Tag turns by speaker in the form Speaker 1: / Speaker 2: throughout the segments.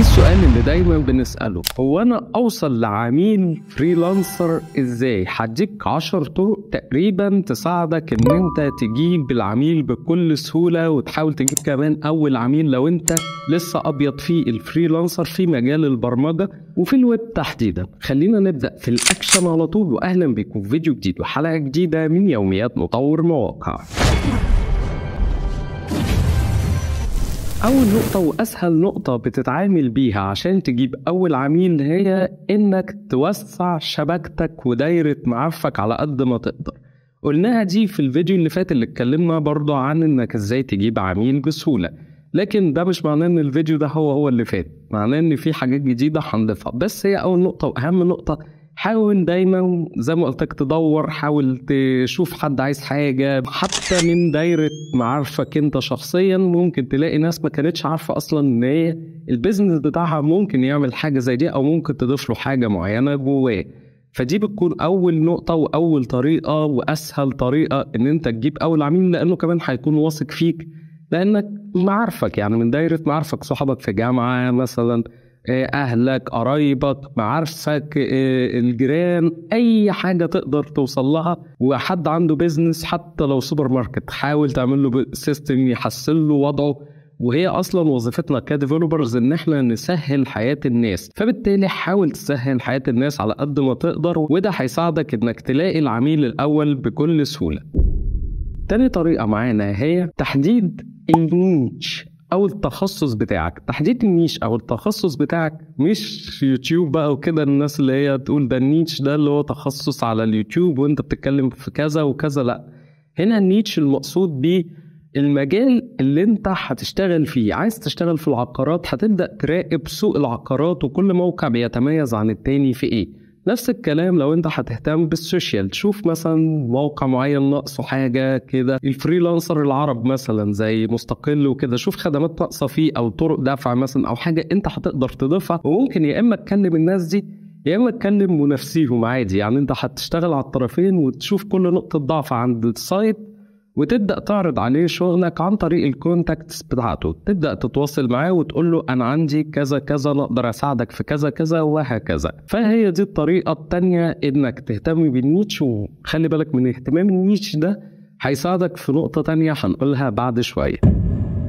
Speaker 1: السؤال اللي دايما بنسأله هو أنا أوصل لعميل فريلانسر إزاي؟ هديك 10 طرق تقريبا تساعدك إن أنت تجيب العميل بكل سهولة وتحاول تجيب كمان أول عميل لو أنت لسه أبيض في الفريلانسر في مجال البرمجة وفي الويب تحديدا. خلينا نبدأ في الأكشن على طول وأهلا بكم في فيديو جديد وحلقة جديدة من يوميات مطور مواقع. أول نقطة وأسهل نقطة بتتعامل بيها عشان تجيب أول عميل هي إنك توسع شبكتك ودايرة معارفك على قد ما تقدر قلناها دي في الفيديو اللي فات اللي اتكلمنا برضه عن إنك إزاي تجيب عميل بسهولة لكن ده مش معناه إن الفيديو ده هو هو اللي فات معناه إن في حاجات جديدة هنضيفها بس هي أول نقطة وأهم نقطة حاول دايما زي ما قلت لك تدور حاول تشوف حد عايز حاجه حتى من دايره معارفك انت شخصيا ممكن تلاقي ناس ما كانتش عارفه اصلا ان هي البيزنس بتاعها ممكن يعمل حاجه زي دي او ممكن تضيف له حاجه معينه جواه فدي بتكون اول نقطه واول طريقه واسهل طريقه ان انت تجيب اول عميل لانه كمان هيكون واثق فيك لانك معارفك يعني من دايره معارفك صحابك في جامعه مثلا إيه، اهلك قرايبك معارفك إيه، الجيران اي حاجه تقدر توصل لها وحد عنده بيزنس حتى لو سوبر ماركت حاول تعمل له سيستم يحسن له وضعه وهي اصلا وظيفتنا كديفلوبرز ان احنا نسهل حياه الناس فبالتالي حاول تسهل حياه الناس على قد ما تقدر وده هيساعدك انك تلاقي العميل الاول بكل سهوله تاني طريقه معانا هي تحديد النيتش او التخصص بتاعك تحديد النيش او التخصص بتاعك مش يوتيوب بقى وكده الناس اللي هي تقول ده النيش ده اللي هو تخصص على اليوتيوب وانت بتتكلم في كذا وكذا لا هنا النيش المقصود بيه المجال اللي انت هتشتغل فيه عايز تشتغل في العقارات هتبدا تراقب سوق العقارات وكل موقع بيتميز عن التاني في ايه نفس الكلام لو انت هتهتم بالسوشيال تشوف مثلا موقع معين ناقصه حاجه كده الفريلانسر العرب مثلا زي مستقل وكده شوف خدمات ناقصه فيه او طرق دفع مثلا او حاجه انت هتقدر تضيفها وممكن يا اما تكلم الناس دي يا اما تكلم منافسيهم عادي يعني انت هتشتغل على الطرفين وتشوف كل نقطه ضعف عند السايت وتبدا تعرض عليه شغلك عن طريق الكونتاكتس بتاعته تبدا تتواصل معاه وتقول له انا عندي كذا كذا نقدر اساعدك في كذا كذا وهكذا فهي دي الطريقه الثانيه انك تهتم بالنيتش وخلي بالك من اهتمام النيتش ده هيساعدك في نقطه تانية هنقولها بعد شويه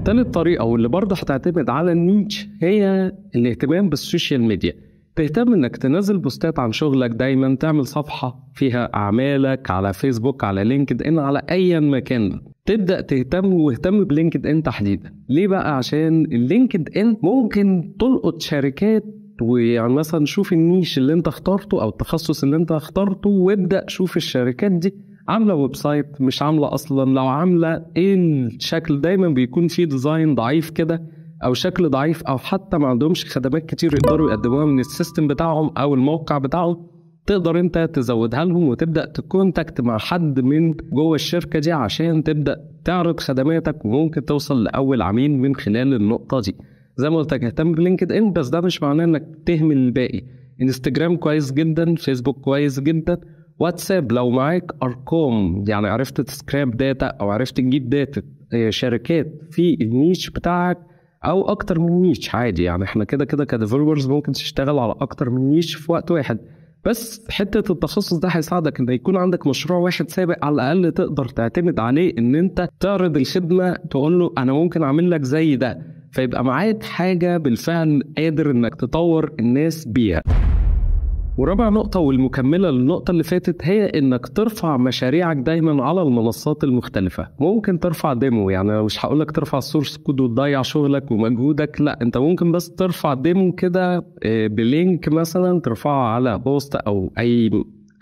Speaker 1: تالت طريقه واللي برضه هتعتمد على النيتش هي الاهتمام بالسوشيال ميديا تهتم انك تنزل بوستات عن شغلك دايما تعمل صفحه فيها اعمالك على فيسبوك على لينكد ان على اي مكان تبدا تهتم واهتم بلينكد ان تحديدا ليه بقى عشان اللينكد ان ممكن تلقط شركات ويعني مثلا شوف النيش اللي انت اخترته او التخصص اللي انت اخترته وابدا شوف الشركات دي عامله ويب سايت مش عامله اصلا لو عامله ايه الشكل دايما بيكون فيه ديزاين ضعيف كده او شكل ضعيف او حتى ما عندهمش خدمات كتير يقدروا يقدموها من السيستم بتاعهم او الموقع بتاعهم تقدر انت تزودها لهم وتبدا تكونتاكت مع حد من جوه الشركه دي عشان تبدا تعرض خدماتك وممكن توصل لاول عميل من خلال النقطه دي زي ما قلت لك اهتم بلينكد ان بس ده مش معناه انك تهمل الباقي انستجرام كويس جدا فيسبوك كويس جدا واتساب لو معاك ارقام يعني عرفت تسكراب داتا او عرفت تجيب داتا آه، شركات في النيش بتاعك او اكتر من نيش عادي يعني احنا كده كده كديفلوبرز ممكن تشتغل على اكتر من نيش في وقت واحد بس حته التخصص ده هيساعدك ان يكون عندك مشروع واحد سابق على الاقل تقدر تعتمد عليه ان انت تعرض الخدمه تقول له انا ممكن اعمل لك زي ده فيبقى معاك حاجه بالفعل قادر انك تطور الناس بيها ورابع نقطة والمكملة للنقطة اللي فاتت هي إنك ترفع مشاريعك دايما على المنصات المختلفة، ممكن ترفع ديمو يعني أنا مش هقولك ترفع السورس كود وتضيع شغلك ومجهودك، لا أنت ممكن بس ترفع ديمو كده آه، بلينك مثلا ترفعه على بوست أو أي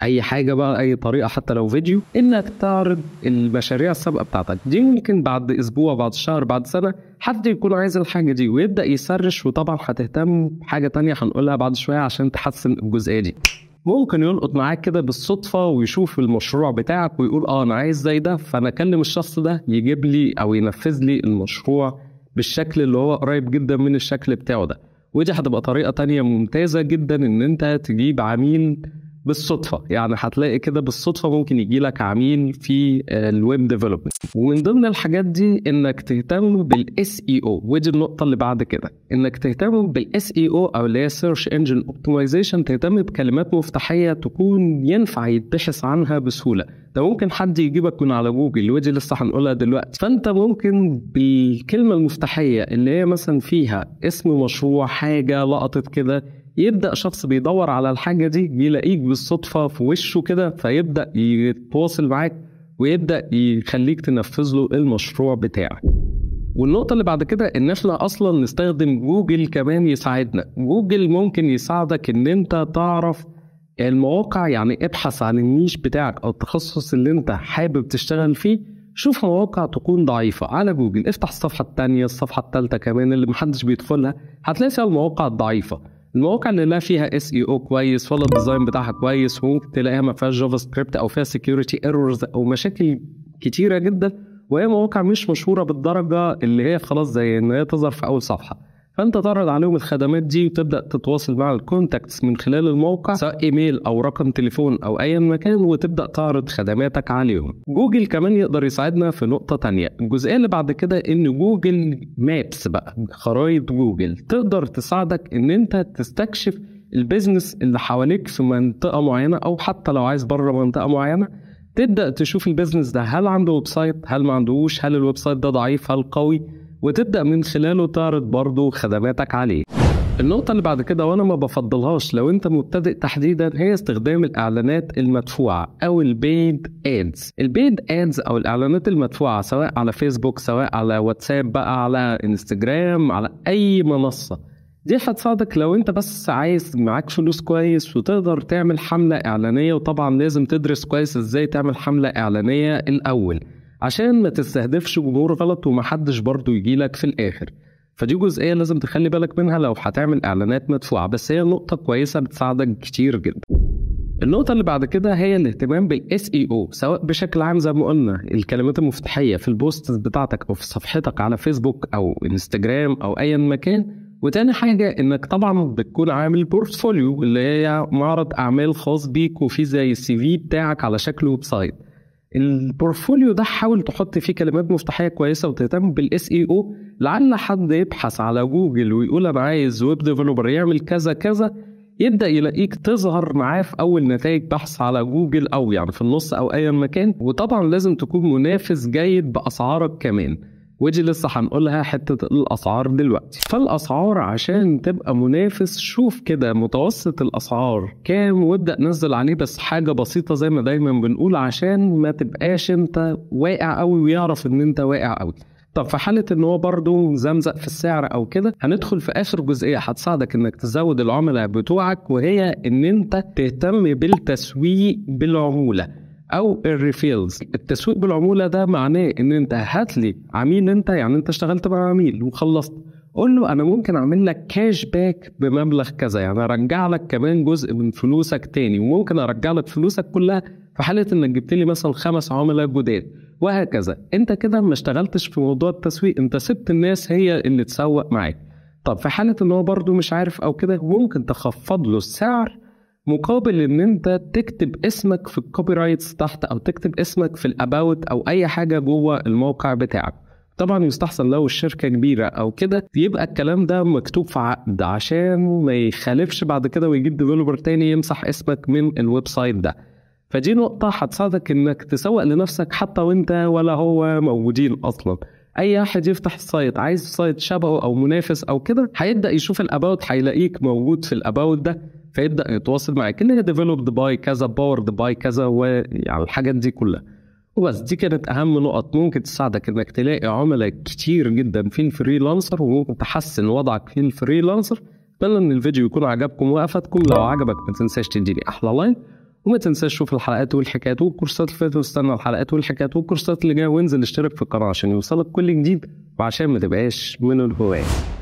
Speaker 1: اي حاجه بقى اي طريقه حتى لو فيديو انك تعرض المشاريع السابقه بتاعتك دي ممكن بعد اسبوع بعد شهر بعد سنه حد يكون عايز الحاجه دي ويبدا يسرش وطبعا هتهتم بحاجه تانية هنقولها بعد شويه عشان تحسن الجزئيه دي ممكن يلقط معاك كده بالصدفة ويشوف المشروع بتاعك ويقول اه انا عايز زي ده فانا اكلم الشخص ده يجيب لي او ينفذ لي المشروع بالشكل اللي هو قريب جدا من الشكل بتاعه ده ودي هتبقى طريقة تانية ممتازة جدا ان انت تجيب عميل بالصدفه يعني هتلاقي كده بالصدفه ممكن يجي لك عميل في آه، الويب ديفلوبمنت ومن ضمن الحاجات دي انك تهتم بالاس اي او e ودي النقطه اللي بعد كده انك تهتم بالاس اي او e او اللي هي سيرش انجن اوبتمايزيشن تهتم بكلمات مفتاحيه تكون ينفع يتبحث عنها بسهوله ده ممكن حد يجيبك من على جوجل ودي لسه هنقولها دلوقتي فانت ممكن بالكلمه المفتاحيه اللي هي مثلا فيها اسم مشروع حاجه لقطت كده يبدا شخص بيدور على الحاجه دي يلاقيك بالصدفه في وشه كده فيبدا يتواصل معاك ويبدا يخليك تنفذ له المشروع بتاعك والنقطة اللي بعد كده إن إحنا أصلا نستخدم جوجل كمان يساعدنا، جوجل ممكن يساعدك إن أنت تعرف المواقع يعني ابحث عن النيش بتاعك أو التخصص اللي أنت حابب تشتغل فيه، شوف مواقع تكون ضعيفة على جوجل، افتح الصفحة التانية، الصفحة التالتة كمان اللي محدش بيدخلها، هتلاقي فيها المواقع الضعيفة، المواقع اللي لا فيها اس اي او كويس ولا الديزاين بتاعها كويس وممكن تلاقيها ما فيهاش جافا سكريبت او فيها سكيورتي ايرورز او مشاكل كتيره جدا وهي مواقع مش مشهوره بالدرجه اللي هي خلاص زي ان هي تظهر في اول صفحه فانت تعرض عليهم الخدمات دي وتبدا تتواصل مع الكونتاكتس من خلال الموقع سواء ايميل او رقم تليفون او ايا مكان وتبدا تعرض خدماتك عليهم جوجل كمان يقدر يساعدنا في نقطه تانية الجزئيه اللي بعد كده ان جوجل مابس بقى خرائط جوجل تقدر تساعدك ان انت تستكشف البيزنس اللي حواليك في منطقه معينه او حتى لو عايز بره منطقه معينه تبدا تشوف البيزنس ده هل عنده ويب سايت هل ما عندهوش هل الويب سايت ده ضعيف هل قوي وتبدأ من خلاله تعرض برضه خدماتك عليه النقطة اللي بعد كده وأنا ما بفضلهاش لو أنت مبتدئ تحديدا هي استخدام الإعلانات المدفوعة أو البيد آدز البيد آدز أو الإعلانات المدفوعة سواء على فيسبوك سواء على واتساب بقى على انستجرام على أي منصة دي هتساعدك لو انت بس عايز معاك فلوس كويس وتقدر تعمل حملة اعلانية وطبعا لازم تدرس كويس ازاي تعمل حملة اعلانية الاول عشان ما تستهدفش جمهور غلط ومحدش برضه لك في الاخر فدي جزئيه لازم تخلي بالك منها لو هتعمل اعلانات مدفوعه بس هي نقطه كويسه بتساعدك كتير جدا النقطة اللي بعد كده هي الاهتمام بالاس اي او e سواء بشكل عام زي ما قلنا الكلمات المفتاحية في البوست بتاعتك او في صفحتك على فيسبوك او انستجرام او ايا مكان وتاني حاجة إنك طبعا بتكون عامل بورتفوليو اللي هي معرض أعمال خاص بيك وفي زي السي في بتاعك على شكل ويب سايت البورتفوليو ده حاول تحط فيه كلمات مفتاحيه كويسه وتهتم بالاس اي او e لعل حد يبحث على جوجل ويقول انا عايز ويب ديفلوبر يعمل كذا كذا يبدا يلاقيك تظهر معاه في اول نتائج بحث على جوجل او يعني في النص او اي مكان وطبعا لازم تكون منافس جيد باسعارك كمان ودي لسه هنقولها حته الاسعار دلوقتي فالاسعار عشان تبقى منافس شوف كده متوسط الاسعار كام وابدا نزل عليه بس حاجه بسيطه زي ما دايما بنقول عشان ما تبقاش انت واقع قوي ويعرف ان انت واقع قوي طب في حالة إن هو برضه زمزق في السعر أو كده هندخل في آخر جزئية هتساعدك إنك تزود العملاء بتوعك وهي إن أنت تهتم بالتسويق بالعمولة او الريفيلز التسويق بالعموله ده معناه ان انت هات لي عميل انت يعني انت اشتغلت مع عميل وخلصت قول له انا ممكن اعمل لك كاش باك بمبلغ كذا يعني ارجع لك كمان جزء من فلوسك تاني وممكن ارجع لك فلوسك كلها في حاله انك جبت لي مثلا خمس عملاء جداد وهكذا انت كده ما اشتغلتش في موضوع التسويق انت سبت الناس هي اللي تسوق معاك طب في حاله ان هو برده مش عارف او كده ممكن تخفض له السعر مقابل ان انت تكتب اسمك في الكوبي رايتس تحت او تكتب اسمك في الاباوت او اي حاجه جوه الموقع بتاعك طبعا يستحسن لو الشركه كبيره او كده يبقى الكلام ده مكتوب في عقد عشان ما يخالفش بعد كده ويجيب ديفلوبر تاني يمسح اسمك من الويب سايت ده فدي نقطة هتساعدك إنك تسوق لنفسك حتى وأنت ولا هو موجودين أصلا. اي احد يفتح السايت عايز سايت شبهه او منافس او كده هيبدا يشوف الاباوت هيلاقيك موجود في الاباوت ده فيبدا يتواصل معاك اللي هي ديفلوبد باي كذا باورد باي كذا ويعني الحاجات دي كلها وبس دي كانت اهم نقط ممكن تساعدك انك تلاقي عملاء كتير جدا في الفريلانسر وممكن تحسن وضعك في الفريلانسر اتمنى ان الفيديو يكون عجبكم وافادكم لو عجبك ما تنساش تديني احلى لايك وما تنساش تشوف الحلقات والحكايات والكورسات اللي فاتت واستنى الحلقات والحكايات والكورسات اللي جايه وانزل اشترك في القناه عشان يوصلك كل جديد وعشان ما تبقاش من الهواة